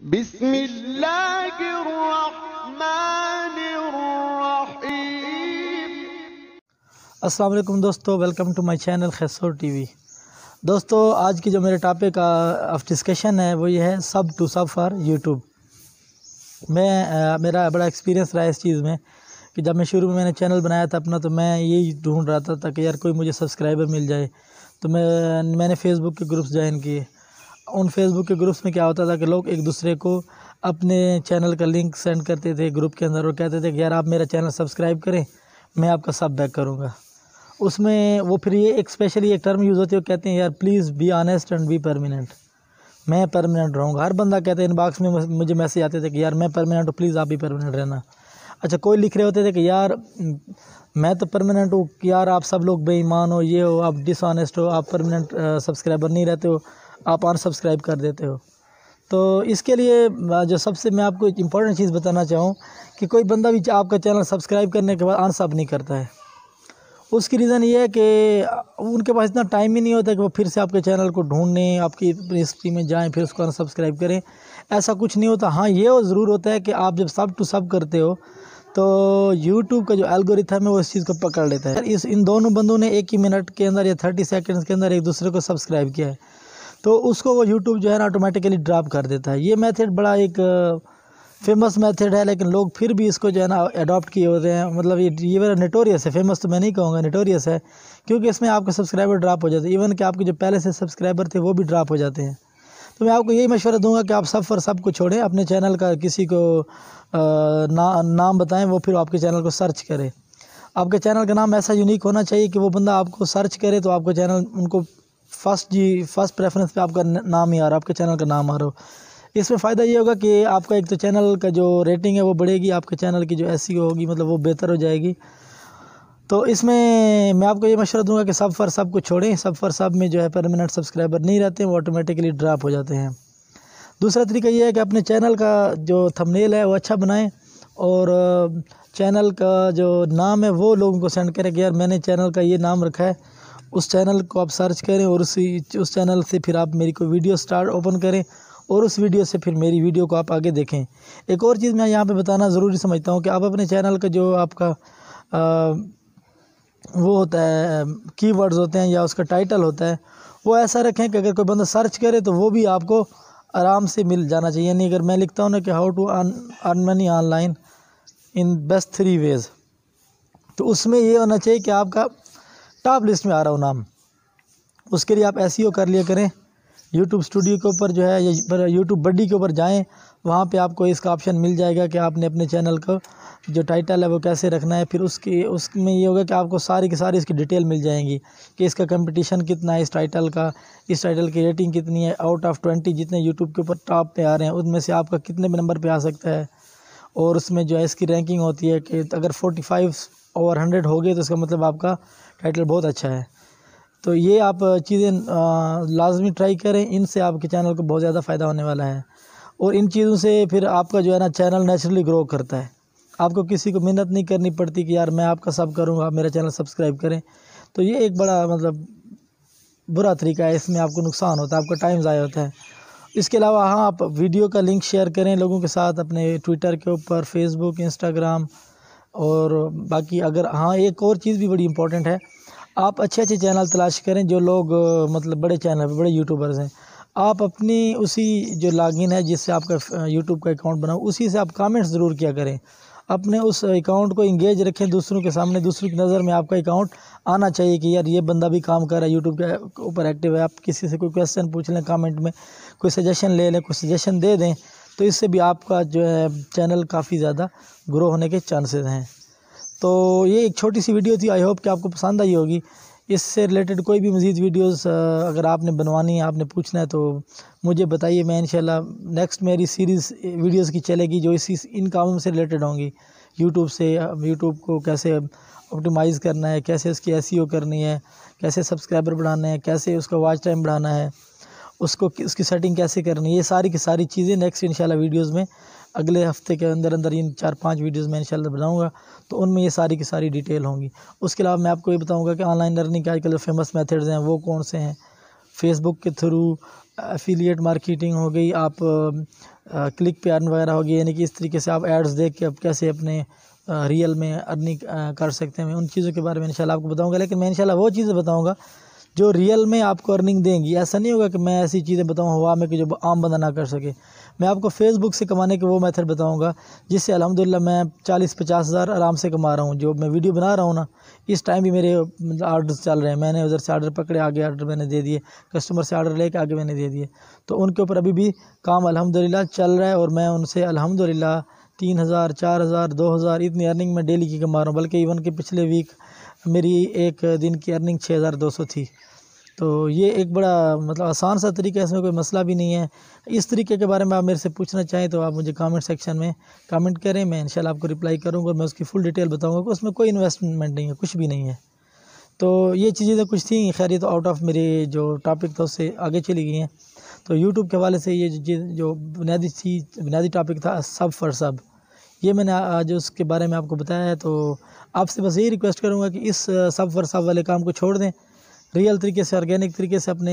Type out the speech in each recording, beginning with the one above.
بسم अस्सलाम वालेकुम दोस्तों वेलकम टू माय चैनल खैसोर टीवी दोस्तों आज की जो मेरे टॉपिक ऑफ डिस्कशन है वो ये है सब टू सब फॉर यूट्यूब मैं आ, मेरा बड़ा एक्सपीरियंस रहा इस चीज़ में कि जब मैं शुरू में मैंने चैनल बनाया था अपना तो मैं यही ढूंढ रहा था कि यार कोई मुझे सब्सक्राइबर मिल जाए तो मैं मैंने फ़ेसबुक के ग्रुप्स ज्वाइन किए उन फेसबुक के ग्रुप्स में क्या होता था कि लोग एक दूसरे को अपने चैनल का लिंक सेंड करते थे ग्रुप के अंदर और कहते थे कि यार आप मेरा चैनल सब्सक्राइब करें मैं आपका सब बैक करूँगा उसमें वो फिर ये एक स्पेशली एक टर्म यूज़ होती है वो कहते हैं यार please be honest and be permanent मैं परमानेंट रहूँगा हर बंदा कहते हैं इनबॉक्स में मुझे मैसेज आते थे कि यार मैं परमानेंट हूँ प्लीज़ आप भी परमानेंट रहना अच्छा कोई लिख रहे होते थे कि यार मैं तो परमानेंट हूँ यार आप सब लोग बेईमान हो ये हो आप डिसऑनेस्ट हो आप परमानेंट सब्सक्राइबर नहीं रहते हो आप अनसब्सक्राइब कर देते हो तो इसके लिए जो सबसे मैं आपको एक इम्पॉर्टेंट चीज़ बताना चाहूँ कि कोई बंदा भी आपका चैनल सब्सक्राइब करने के बाद अनसब नहीं करता है उसकी रीज़न ये है कि उनके पास इतना टाइम ही नहीं होता कि वो फिर से आपके चैनल को ढूंढने आपकी हिस्ट्री में जाएं फिर उसको अनसब्सक्राइब करें ऐसा कुछ नहीं होता हाँ ये हो ज़रूर होता है कि आप जब सब टू सब करते हो तो यूट्यूब का जो एल्गोरिथम है वो इस चीज़ को पकड़ लेता है इस इन दोनों बंदों ने एक ही मिनट के अंदर या थर्टी सेकेंड्स के अंदर एक दूसरे को सब्सक्राइब किया है तो उसको वो यूट्यूब जो है ना ऑटोमेटिकली ड्राप कर देता है ये मेथड बड़ा एक फेमस मेथड है लेकिन लोग फिर भी इसको जो है ना अडॉप्ट किए होते हैं मतलब ये ये मेरा नटोरियस है फेमस तो मैं नहीं कहूँगा नटोरियस है क्योंकि इसमें आपके सब्सक्राइबर ड्राप हो जाते हैं इवन कि आपके जो पहले से सब्सक्राइबर थे वो भी ड्राप हो जाते हैं तो मैं आपको यही मशवरा दूंगा कि आप सब पर सब को छोड़ें अपने चैनल का किसी को ना नाम बताएं वो फिर आपके चैनल को सर्च करें आपके चैनल का नाम ऐसा यूनिक होना चाहिए कि वो बंदा आपको सर्च करे तो आपको चैनल उनको फर्स्ट जी फर्स्ट प्रेफरेंस पे आपका नाम ही आ रहा है आपके चैनल का नाम आ रहा हो इसमें फ़ायदा ये होगा कि आपका एक तो चैनल का जो रेटिंग है वो बढ़ेगी आपके चैनल की जो ऐसी e होगी मतलब वो बेहतर हो जाएगी तो इसमें मैं आपको ये मशवरा दूंगा कि सब फर सब को छोड़ें सब फर सब में जो है परमानेंट सब्सक्राइबर नहीं रहते हैं वो ऑटोमेटिकली ड्राप हो जाते हैं दूसरा तरीका ये है कि अपने चैनल का जो थंबनेल है वो अच्छा बनाएं और चैनल का जो नाम है वो लोगों को सेंड करें कि यार मैंने चैनल का ये नाम रखा है उस चैनल को आप सर्च करें और उसी उस चैनल से फिर आप मेरी को वीडियो स्टार्ट ओपन करें और उस वीडियो से फिर मेरी वीडियो को आप आगे देखें एक और चीज़ मैं यहाँ पे बताना ज़रूरी समझता हूँ कि आप अपने चैनल का जो आपका आ, वो होता है कीवर्ड्स होते हैं या उसका टाइटल होता है वो ऐसा रखें कि अगर कोई बंदा सर्च करे तो वो भी आपको आराम से मिल जाना चाहिए यानी अगर मैं लिखता हूँ ना कि how to earn money online in best three ways तो उसमें ये होना चाहिए कि आपका टॉप लिस्ट में आ रहा हूँ नाम उसके लिए आप एस e कर लिया करें यूट्यूब स्टूडियो के ऊपर जो है या यूट्यूब बड्डी के ऊपर जाएं वहाँ पे आपको इसका ऑप्शन मिल जाएगा कि आपने अपने चैनल को जो टाइटल है वो कैसे रखना है फिर उसकी उसमें ये होगा कि आपको सारी की सारी इसकी डिटेल मिल जाएंगी कि इसका कंपटीशन कितना है इस टाइटल का इस टाइटल की रेटिंग कितनी है आउट ऑफ ट्वेंटी जितने यूट्यूब के ऊपर टॉप पे आ रहे हैं उनमें से आपका कितने नंबर पर आ सकता है और उसमें जो है इसकी रैंकिंग होती है कि अगर फोर्टी फाइव ओवर हंड्रेड हो गए तो इसका मतलब आपका टाइटल बहुत अच्छा है तो ये आप चीज़ें लाजमी ट्राई करें इनसे आपके चैनल को बहुत ज़्यादा फ़ायदा होने वाला है और इन चीज़ों से फिर आपका जो है ना चैनल नेचुरली ग्रो करता है आपको किसी को मेहनत नहीं करनी पड़ती कि यार मैं आपका सब करूँगा आप मेरा चैनल सब्सक्राइब करें तो ये एक बड़ा मतलब बुरा तरीका है इसमें आपको नुकसान होता है आपका टाइम ज़ाया होता है इसके अलावा हाँ आप वीडियो का लिंक शेयर करें लोगों के साथ अपने ट्विटर के ऊपर फेसबुक इंस्टाग्राम और बाकी अगर हाँ एक और चीज़ भी बड़ी इंपॉर्टेंट है आप अच्छे अच्छे चैनल तलाश करें जो लोग मतलब बड़े चैनल बड़े यूट्यूबर्स हैं आप अपनी उसी जो लॉगिन है जिससे आपका यूट्यूब का अकाउंट बनाओ उसी से आप कमेंट्स ज़रूर किया करें अपने उस अकाउंट को इंगेज रखें दूसरों के सामने दूसरों की नज़र में आपका अकाउंट आना चाहिए कि यार ये बंदा भी काम कर रहा है यूट्यूब के ऊपर एक्टिव है आप किसी से कोई क्वेश्चन पूछ लें कमेंट में कोई सजेशन ले लें कोई सजेशन दे दें तो इससे भी आपका जो है चैनल काफ़ी ज़्यादा ग्रो होने के चांसेस हैं तो ये एक छोटी सी वीडियो थी आई होप कि आपको पसंद आई होगी इससे रिलेटेड कोई भी मज़ीद वीडियोस अगर आपने बनवानी है आपने पूछना है तो मुझे बताइए मैं इंशाल्लाह नेक्स्ट मेरी सीरीज़ वीडियोस की चलेगी जो इसी इन कामों से रिलेटेड होंगी यूट्यूब से यूट्यूब को कैसे ऑप्टिमाइज़ करना है कैसे उसकी एस e करनी है कैसे सब्सक्राइबर बढ़ाना है कैसे उसका वॉच टाइम बढ़ाना है उसको उसकी सेटिंग कैसे करनी है ये सारी की सारी चीज़ें नेक्स्ट इंशाल्लाह वीडियोस में अगले हफ्ते के अंदर अंदर इन चार पांच वीडियोस में इंशाल्लाह बनाऊंगा तो उनमें ये सारी की सारी डिटेल होंगी उसके अलावा मैं आपको ये बताऊंगा कि ऑनलाइन लर्निंग के आजकल फेमस मेथड्स हैं वो कौन से हैं फेसबुक के थ्रू एफिलिएट मार्केटिंग हो गई आप क्लिक पे अर्न वगैरह हो गई यानी कि इस तरीके से आप एड्स देख के आप कैसे अपने रियल में अर्निंग कर सकते हैं उन चीज़ों के बारे में इंशाल्लाह आपको बताऊँगा लेकिन मैं इंशाल्लाह वो चीज़ें बताऊँगा जो रियल में आपको अर्निंग देंगी ऐसा नहीं होगा कि मैं ऐसी चीज़ें बताऊँ हवा में कि जो आम बंदा ना कर सके मैं आपको फेसबुक से कमाने के वो मेथड बताऊँगा जिससे अलहमदिल्ला मैं चालीस पचास हज़ार आराम से कमा रहा हूँ जो मैं वीडियो बना रहा हूँ ना इस टाइम भी मेरे आर्डर चल रहे हैं मैंने उधर से आर्डर पकड़े आगे आर्डर मैंने दे दिए कस्टमर से आर्डर लेके आगे मैंने दे दिए तो उनके ऊपर अभी भी काम अलहमदिल्ला चल रहा है और मैं उनसे अलहमदिल्ला तीन हज़ार चार हज़ार दो हज़ार इतनी अर्निंग मैं डेली की कमा रहा हूँ बल्कि इवन के पिछले वीक मेरी एक दिन की अर्निंग छः हज़ार दो सौ थी तो ये एक बड़ा मतलब आसान सा तरीका है इसमें कोई मसला भी नहीं है इस तरीके के बारे में आप मेरे से पूछना चाहें तो आप मुझे कमेंट सेक्शन में कमेंट करें मैं इंशाल्लाह आपको रिप्लाई करूँगा और मैं उसकी फुल डिटेल बताऊँगा कि उसमें कोई इन्वेस्टमेंट नहीं है कुछ भी नहीं है तो ये चीज़ें तो कुछ थी खैर ये तो आउट ऑफ मेरे जो टॉपिक था उससे आगे चली गई हैं तो यूट्यूब के हवाले से ये जो बुनियादी थी बुनियादी टॉपिक था सब फॉर सब ये मैंने आज उसके बारे में आपको बताया है तो आपसे बस यही रिक्वेस्ट करूँगा कि इस सब फॉर सब वाले काम को छोड़ दें रियल तरीके से ऑर्गेनिक तरीके से अपने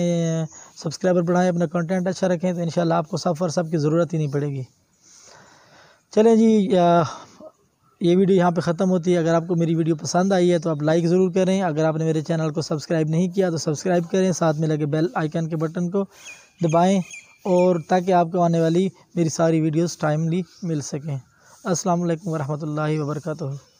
सब्सक्राइबर बढ़ाएं अपना कंटेंट अच्छा रखें तो इन आपको सफ़र सब की ज़रूरत ही नहीं पड़ेगी चलें जी आ, ये वीडियो यहाँ पे ख़त्म होती है अगर आपको मेरी वीडियो पसंद आई है तो आप लाइक ज़रूर करें अगर आपने मेरे चैनल को सब्सक्राइब नहीं किया तो सब्सक्राइब करें साथ में लगे बेल आइकन के बटन को दबाएं और ताकि आपको आने वाली मेरी सारी वीडियोस टाइमली मिल सकें असल वरहमल वर्का